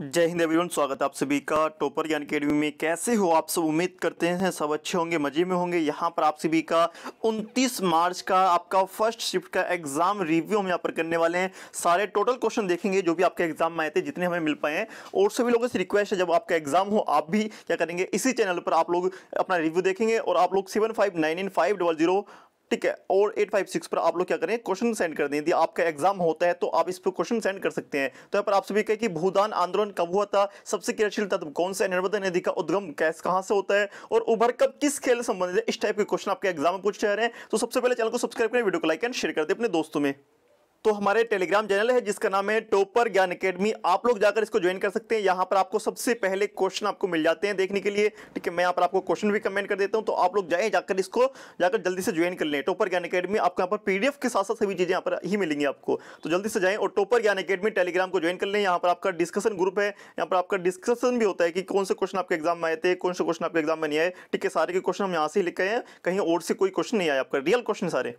जय हिंद एवरीवन स्वागत आप सभी का टोपर ज्ञान अकेडमी में कैसे हो आप सब उम्मीद करते हैं सब अच्छे होंगे मजे में होंगे यहाँ पर आप सभी का 29 मार्च का आपका फर्स्ट शिफ्ट का एग्जाम रिव्यू हम यहाँ पर करने वाले हैं सारे टोटल क्वेश्चन देखेंगे जो भी आपके एग्जाम में आए थे जितने हमें मिल पाए हैं और सभी लोगों से रिक्वेस्ट है जब आपका एग्जाम हो आप भी क्या करेंगे इसी चैनल पर आप लोग अपना रिव्यू देखेंगे और आप लोग seven five nine nine five double zero ठीक है और 856 पर आप लोग क्या करें क्वेश्चन सेंड कर दें यदि आपका एग्जाम होता है तो आप इस पर क्वेश्चन सेंड कर सकते हैं तो यहाँ पर आप सभी कहें कि भूदान आंदोलन कब हुआ था सबसे क्रियाशील तत्व कौन सा नर्मदा नदी का उद्गम कैस कहाँ से होता है और उभर कब किस खेल संबंधित है इस टाइप के क्वेश्चन आपके एग्जाम में पूछ रहे हैं तो सबसे पहले चैनल को सब्सक्राइब करें वीडियो को लाइक एंड शेयर कर दें अपने दोस्तों में तो हमारे टेलीग्राम चैनल है जिसका नाम है टोपर ज्ञान अकेडमी आप लोग जाकर इसको ज्वाइन कर सकते हैं यहाँ पर आपको सबसे पहले क्वेश्चन आपको मिल जाते हैं देखने के लिए ठीक है मैं यहाँ पर आपको क्वेश्चन भी कमेंट कर देता हूँ तो आप लोग जाए जाकर इसको जाकर जल्दी से ज्वाइन कर लें टोपर ज्ञान अकेडमी आपको यहाँ पर पीडीएफ के साथ साथ सभी चीज़ें यहाँ पर ही मिलेंगी आपको तो जल्दी से जाए और टोपर ज्ञान अकेडमी टेलीग्राम को ज्वाइन कर लें यहाँ पर आपका डिस्कशन ग्रुप है यहाँ पर आपका डिस्कशन भी होता है कि कौन से क्वेश्चन आपके एग्जाम में आए थे कौन से क्वेश्चन आपके एग्जाम में नहीं आए ठीक है सारे के क्वेश्चन हम यहाँ से लिखे हैं कहीं और से कोई क्वेश्चन नहीं आया आपका रियल क्वेश्चन सारे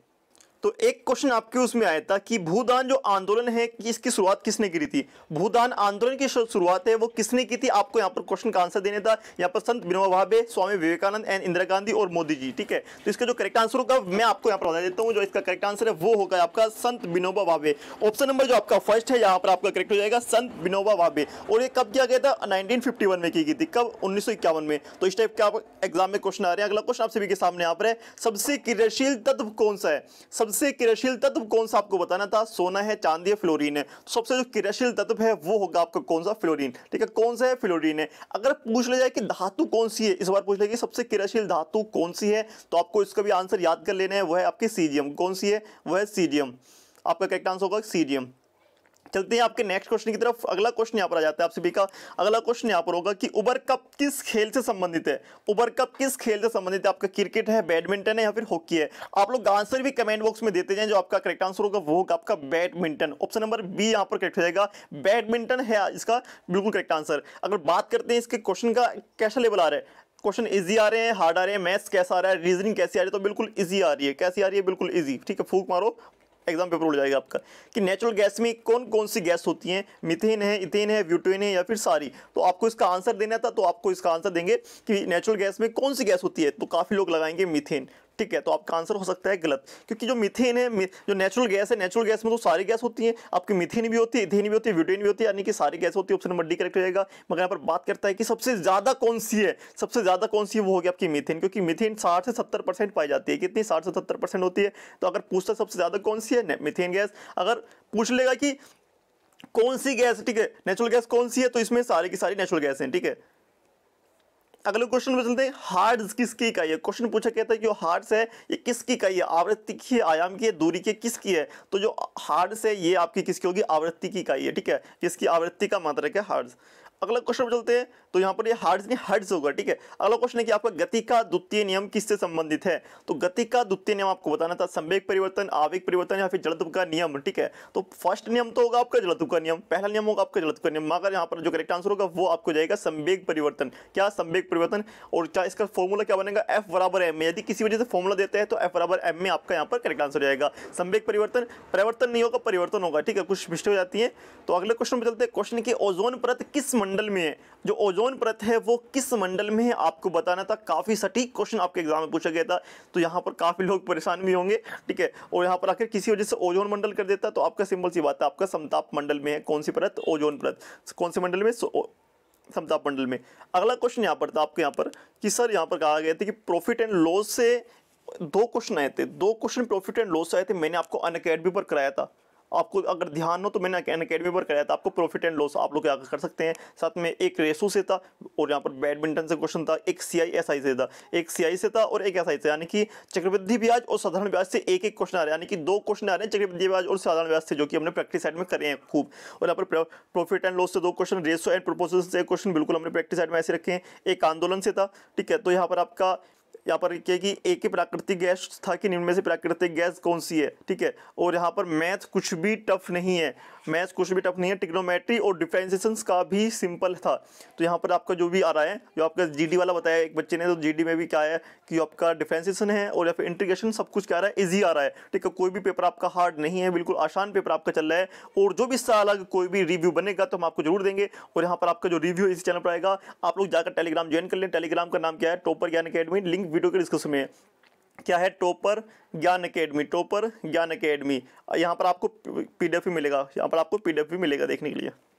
तो एक क्वेश्चन आपके उसमें आया था कि भूदान जो आंदोलन है कि इसकी शुरुआत किसने की थी भूदान आंदोलन की शुरुआत है वो किसने की थी आपको यहाँ पर क्वेश्चन का आंसर देने था यहाँ पर संत विनोबा भावे स्वामी विवेकानंद एंड इंदिरा गांधी और मोदी जी ठीक है तो इसका जो करेक्ट आंसर होगा मैं आपको यहाँ पर बता देता हूँ जो इसका करेक्ट आंसर है वो होगा आपका संत विनोबा भावे ऑप्शन नंबर जो आपका फर्स्ट है यहाँ पर आपका करेक्ट हो जाएगा संत विनोबा भावे और ये कब किया गया था नाइनटीन में की गई थी कब उन्नीस में तो इस टाइप के आप एग्जाम में क्वेश्चन आ रहे हैं अगला क्वेश्चन आप सभी के सामने यहाँ पर है सबसे क्रियाशील तत्व कौन सा है सबसे सबसे क्रियाशील तत्व कौन सा आपको बताना था सोना है चांदी है फ्लोरीन है तो सबसे जो क्रियाशील तत्व है वो होगा आपका कौन सा फ्लोरीन ठीक है कौन सा है फ्लोरीन है अगर पूछ ले जाए कि धातु कौन सी है इस बार पूछ ले कि सबसे क्रियाशील धातु कौन सी है तो आपको इसका भी आंसर याद कर लेना है वह है आपकी सीजियम कौन सी है वह है सीजियम आपका करेक्ट आंसर होगा सीजियम चलते हैं आपके नेक्स्ट क्वेश्चन की तरफ अगला क्वेश्चन यहाँ पर आ जाता है आप सभी का अगला क्वेश्चन यहाँ पर होगा कि उबर कप किस खेल से संबंधित है उबर कप किस खेल से संबंधित है आपका क्रिकेट है बैडमिंटन है या फिर हॉकी है आप लोग आंसर भी कमेंट बॉक्स में देते जाए जो आपका करेक्ट आंसर होगा वो होगा आपका बैडमिंटन ऑप्शन नंबर बी यहाँ पर करेक्ट हो जाएगा बैडमिंटन है इसका बिल्कुल करेक्ट आंसर अगर बात करते हैं इसके क्वेश्चन का कैसा लेवल आ रहा है क्वेश्चन इजी आ रहे हैं हार्ड आ रहे हैं मैथ्स कैसा आ रहा है रीजनिंग कैसी आ रही है तो बिल्कुल इजी आ रही है कैसी आ रही है बिल्कुल इजी ठीक है फूक मारो एग्जाम पेपर उड़ जाएगा आपका कि नेचुरल गैस में कौन कौन सी गैस होती हैं मिथेन है इथेन है ब्यूटेन है या फिर सारी तो आपको इसका आंसर देना था तो आपको इसका आंसर देंगे कि नेचुरल गैस में कौन सी गैस होती है तो काफ़ी लोग लगाएंगे मिथेन ठीक है तो आपका आंसर हो सकता है गलत क्योंकि जो मिथेन है जो नेचुरल गैस है नेचुरल गैस में तो सारी गैस होती है आपकी मिथेन भी होती है इथेन भी होती है व्यूटेन भी होती है यानी कि सारी गैस होती है ऑप्शन नंबर डी करेक्ट रहेगा मगर यहाँ पर बात करता है कि सबसे ज़्यादा कौन सी है सबसे ज़्यादा कौन सी वो होगी आपकी मिथेन क्योंकि मिथेन साठ से सत्तर पाई जाती है कितनी साठ से सत्तर होती है तो अगर पूछता सबसे ज़्यादा कौन सी है मिथेन गैस अगर पूछ लेगा कि कौन सी गैस ठीक है नेचुरल गैस कौन सी है तो इसमें सारी की सारी नेचुरल गैस है ठीक है अगले क्वेश्चन में चलते हार्ड किसकी इकाई है क्वेश्चन पूछा कहता है कि जो हार्ड्स है ये किसकी इकाई है आवृत्ति की आयाम की है दूरी की किसकी है तो जो हार्ड है ये आपकी किसकी होगी आवृत्ति की इकाई है ठीक है किसकी आवृत्ति का मात्रक है हार्ड्स अगला क्वेश्चन चलते हैं तो यहाँ पर ये हार्ड्स नहीं हर्ड्स होगा ठीक है अगला क्वेश्चन है कि आपका गति का द्वितीय नियम किससे संबंधित है तो गति का द्वितीय नियम आपको बताना था संवेग परिवर्तन आवेग परिवर्तन या फिर जलतुभ का नियम ठीक है तो फर्स्ट नियम तो होगा आपका जलतुभ का नियम पहला नियम होगा आपका जलतुभ का नियम मगर यहाँ पर जो करेक्ट आंसर होगा वो आपको जाएगा संवेग परिवर्तन क्या संवेग परिवर्तन और क्या इसका फॉर्मूला क्या बनेगा एफ बराबर एम यदि किसी वजह से फॉर्मूला देते हैं तो एफ बराबर एम में आपका यहाँ पर करेक्ट आंसर जाएगा संवेग परिवर्तन परिवर्तन नहीं होगा परिवर्तन होगा ठीक है कुछ मिस्टेक हो जाती है तो अगले क्वेश्चन में चलते हैं क्वेश्चन की ओजोन परत किस मंडल मंडल में है जो ओजोन परत है वो किस मंडल में है आपको बताना था काफ़ी सटीक क्वेश्चन आपके एग्जाम में पूछा गया था तो यहाँ पर काफ़ी लोग परेशान भी होंगे ठीक है और यहाँ पर आखिर किसी वजह से ओजोन मंडल कर देता तो आपका सिंपल सी बात है आपका समताप मंडल में है कौन सी परत ओजोन परत कौन से मंडल में समताप मंडल में अगला क्वेश्चन यहाँ पर था आपके यहाँ पर कि सर यहाँ पर कहा गया था कि प्रॉफिट एंड लॉस से दो क्वेश्चन आए थे दो क्वेश्चन प्रॉफिट एंड लॉस आए थे मैंने आपको अन अकेडमी पर कराया था आपको अगर ध्यान हो तो मैंने अकेडमी पर कराया था आपको प्रॉफिट एंड लॉस आप लोग क्या कर सकते हैं साथ में एक रेसो से था और यहाँ पर बैडमिंटन से क्वेश्चन था एक सी आई एस आई से था एक सी आई से था और एक एस आई से यानी कि चक्रवृद्धि ब्याज और साधारण ब्याज से एक एक क्वेश्चन आ रहा है यानी कि दो क्वेश्चन आ रहे हैं चक्रवृद्धि ब्याज और साधारण ब्याज से जो कि हमने प्रैक्टिस साइड में करे हैं खूब और यहाँ पर प्रॉफिट एंड लॉस से दो क्वेश्चन रेसो एंड प्रोपोजल से क्वेश्चन बिल्कुल हमने प्रैक्टिस साइड में ऐसे रखे हैं एक आंदोलन से था ठीक है तो यहाँ पर आपका यहाँ पर क्या कि एक ही प्राकृतिक गैस था कि निम्न में से प्राकृतिक गैस कौन सी है ठीक है और यहाँ पर मैथ कुछ भी टफ नहीं है मैथ कुछ भी टफ नहीं है टिक्नोमेट्री और डिफेंसेशन का भी सिंपल था तो यहाँ पर आपका जो भी आ रहा है जो आपका जी वाला बताया एक बच्चे ने तो जी में भी क्या है कि आपका डिफेंसेशन है और या फिर इंटीग्रेशन सब कुछ क्या आ रहा है ईजी आ रहा है ठीक है कोई भी पेपर आपका हार्ड नहीं है बिल्कुल आसान पेपर आपका चल रहा है और जो भी इससे अलग कोई भी रिव्यू बनेगा तो हम आपको जरूर देंगे और यहाँ पर आपका जो रिव्यू इस चैनल पर आएगा आप लोग जाकर टेलीग्राम ज्वाइन कर लें टेलीग्राम का नाम क्या है topper Gyan academy link video के डिस्कशन में क्या है topper Gyan academy topper Gyan academy यहाँ पर आपको पीडीएफ भी मिलेगा यहाँ पर आपको पीडीएफ भी मिलेगा देखने के लिए